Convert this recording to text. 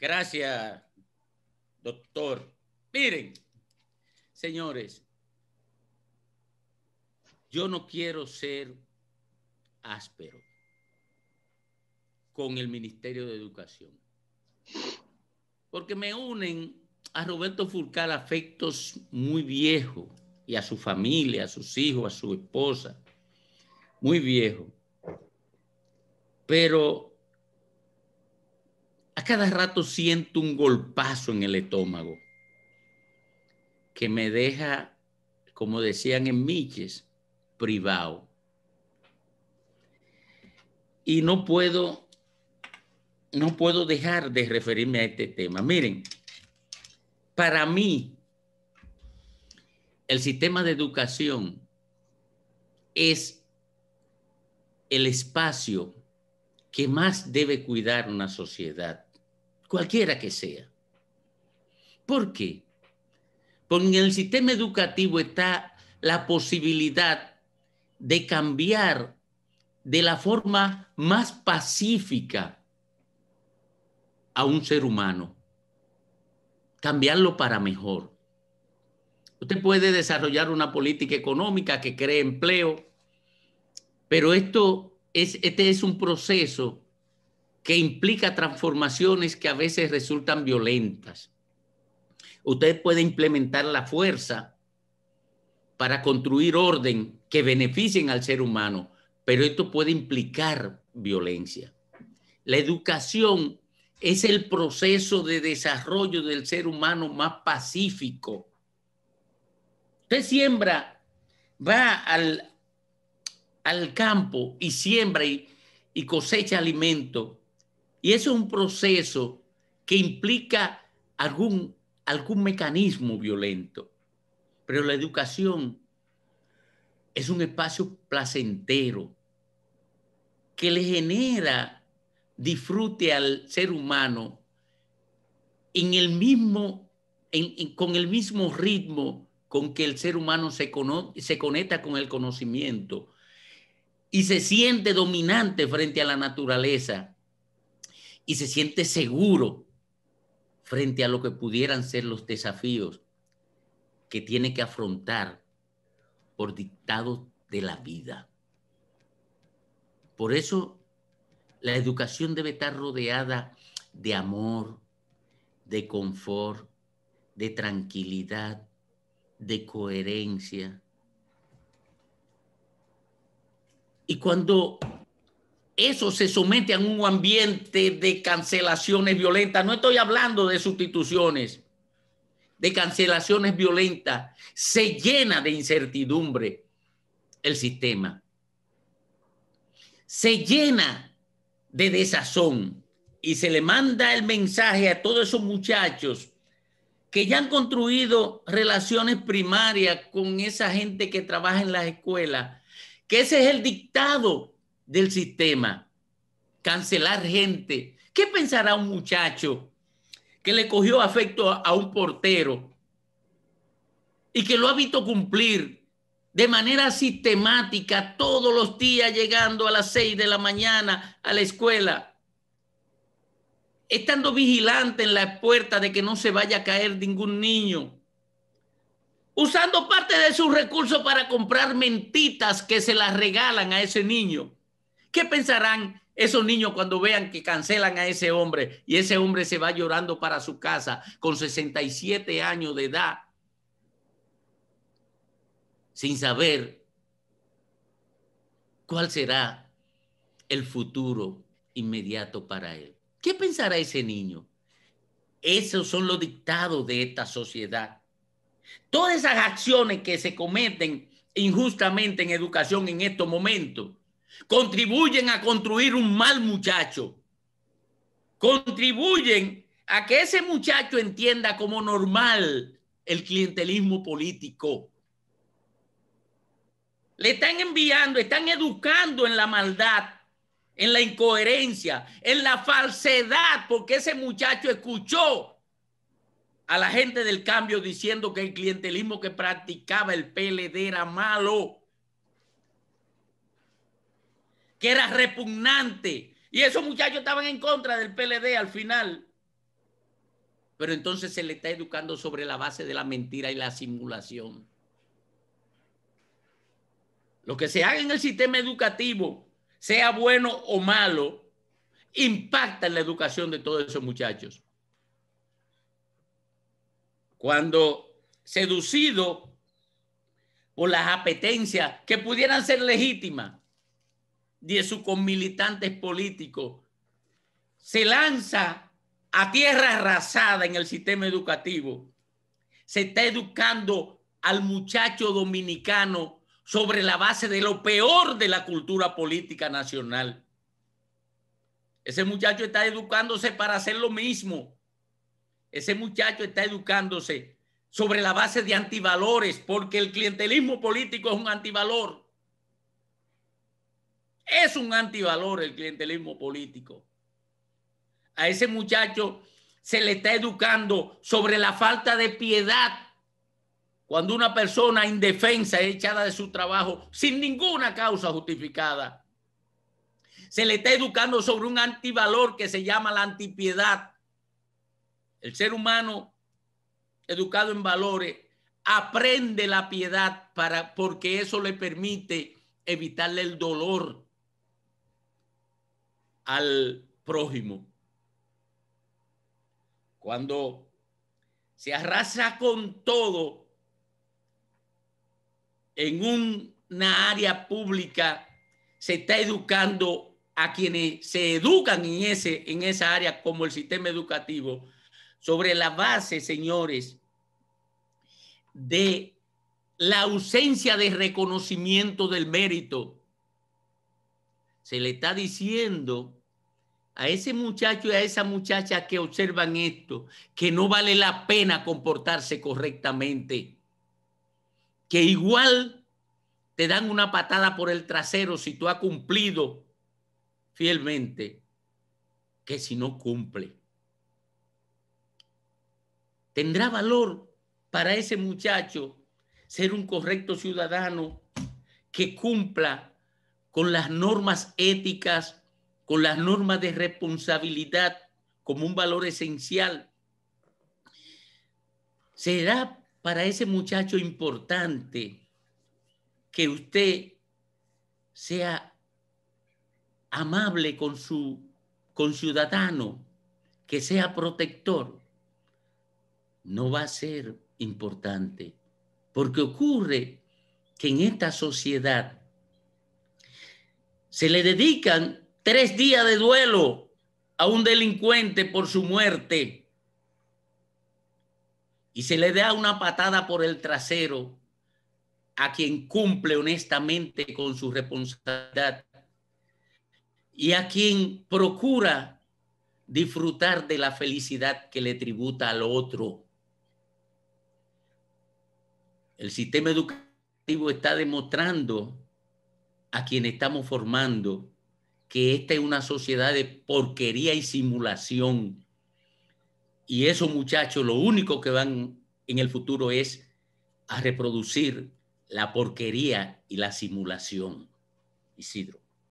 Gracias, doctor. Miren, señores, yo no quiero ser áspero con el Ministerio de Educación, porque me unen a Roberto Furcal afectos muy viejos y a su familia, a sus hijos, a su esposa, muy viejos. Pero cada rato siento un golpazo en el estómago que me deja, como decían en Miches, privado. Y no puedo, no puedo dejar de referirme a este tema. Miren, para mí, el sistema de educación es el espacio que más debe cuidar una sociedad cualquiera que sea. ¿Por qué? Porque en el sistema educativo está la posibilidad de cambiar de la forma más pacífica a un ser humano, cambiarlo para mejor. Usted puede desarrollar una política económica que cree empleo, pero esto es, este es un proceso que implica transformaciones que a veces resultan violentas. Usted puede implementar la fuerza para construir orden que beneficien al ser humano, pero esto puede implicar violencia. La educación es el proceso de desarrollo del ser humano más pacífico. Usted siembra, va al, al campo y siembra y, y cosecha alimento y eso es un proceso que implica algún, algún mecanismo violento. Pero la educación es un espacio placentero que le genera disfrute al ser humano en el mismo, con el mismo ritmo con que el ser humano se, se conecta con el conocimiento y se siente dominante frente a la naturaleza y se siente seguro frente a lo que pudieran ser los desafíos que tiene que afrontar por dictados de la vida. Por eso la educación debe estar rodeada de amor, de confort, de tranquilidad, de coherencia. Y cuando eso se somete a un ambiente de cancelaciones violentas. No estoy hablando de sustituciones, de cancelaciones violentas. Se llena de incertidumbre el sistema. Se llena de desazón y se le manda el mensaje a todos esos muchachos que ya han construido relaciones primarias con esa gente que trabaja en las escuelas, que ese es el dictado del sistema, cancelar gente. ¿Qué pensará un muchacho que le cogió afecto a un portero y que lo ha visto cumplir de manera sistemática todos los días llegando a las 6 de la mañana a la escuela, estando vigilante en la puerta de que no se vaya a caer ningún niño? usando parte de sus recursos para comprar mentitas que se las regalan a ese niño ¿Qué pensarán esos niños cuando vean que cancelan a ese hombre y ese hombre se va llorando para su casa con 67 años de edad? Sin saber cuál será el futuro inmediato para él. ¿Qué pensará ese niño? Esos son los dictados de esta sociedad. Todas esas acciones que se cometen injustamente en educación en estos momentos contribuyen a construir un mal muchacho, contribuyen a que ese muchacho entienda como normal el clientelismo político. Le están enviando, están educando en la maldad, en la incoherencia, en la falsedad, porque ese muchacho escuchó a la gente del cambio diciendo que el clientelismo que practicaba el PLD era malo que era repugnante. Y esos muchachos estaban en contra del PLD al final. Pero entonces se le está educando sobre la base de la mentira y la simulación. Lo que se haga en el sistema educativo, sea bueno o malo, impacta en la educación de todos esos muchachos. Cuando seducido por las apetencias que pudieran ser legítimas, de sus militantes políticos se lanza a tierra arrasada en el sistema educativo. Se está educando al muchacho dominicano sobre la base de lo peor de la cultura política nacional. Ese muchacho está educándose para hacer lo mismo. Ese muchacho está educándose sobre la base de antivalores, porque el clientelismo político es un antivalor. Es un antivalor el clientelismo político. A ese muchacho se le está educando sobre la falta de piedad cuando una persona indefensa es echada de su trabajo sin ninguna causa justificada. Se le está educando sobre un antivalor que se llama la antipiedad. El ser humano educado en valores aprende la piedad para porque eso le permite evitarle el dolor al prójimo. Cuando se arrasa con todo en una área pública, se está educando a quienes se educan en, ese, en esa área como el sistema educativo, sobre la base, señores, de la ausencia de reconocimiento del mérito. Se le está diciendo a ese muchacho y a esa muchacha que observan esto, que no vale la pena comportarse correctamente, que igual te dan una patada por el trasero si tú has cumplido fielmente, que si no cumple. ¿Tendrá valor para ese muchacho ser un correcto ciudadano que cumpla con las normas éticas con las normas de responsabilidad como un valor esencial. Será para ese muchacho importante que usted sea amable con su conciudadano, que sea protector. No va a ser importante, porque ocurre que en esta sociedad se le dedican Tres días de duelo a un delincuente por su muerte. Y se le da una patada por el trasero a quien cumple honestamente con su responsabilidad y a quien procura disfrutar de la felicidad que le tributa al otro. El sistema educativo está demostrando a quien estamos formando que esta es una sociedad de porquería y simulación. Y esos muchachos lo único que van en el futuro es a reproducir la porquería y la simulación. Isidro.